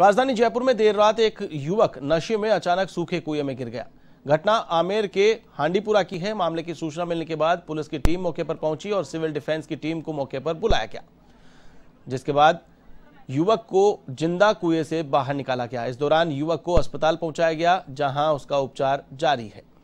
राजधानी जयपुर में देर रात एक युवक नशे में अचानक सूखे कुएं में गिर गया घटना आमेर के हांडीपुरा की है मामले की सूचना मिलने के बाद पुलिस की टीम मौके पर पहुंची और सिविल डिफेंस की टीम को मौके पर बुलाया गया जिसके बाद युवक को जिंदा कुएं से बाहर निकाला गया इस दौरान युवक को अस्पताल पहुंचाया गया जहां उसका उपचार जारी है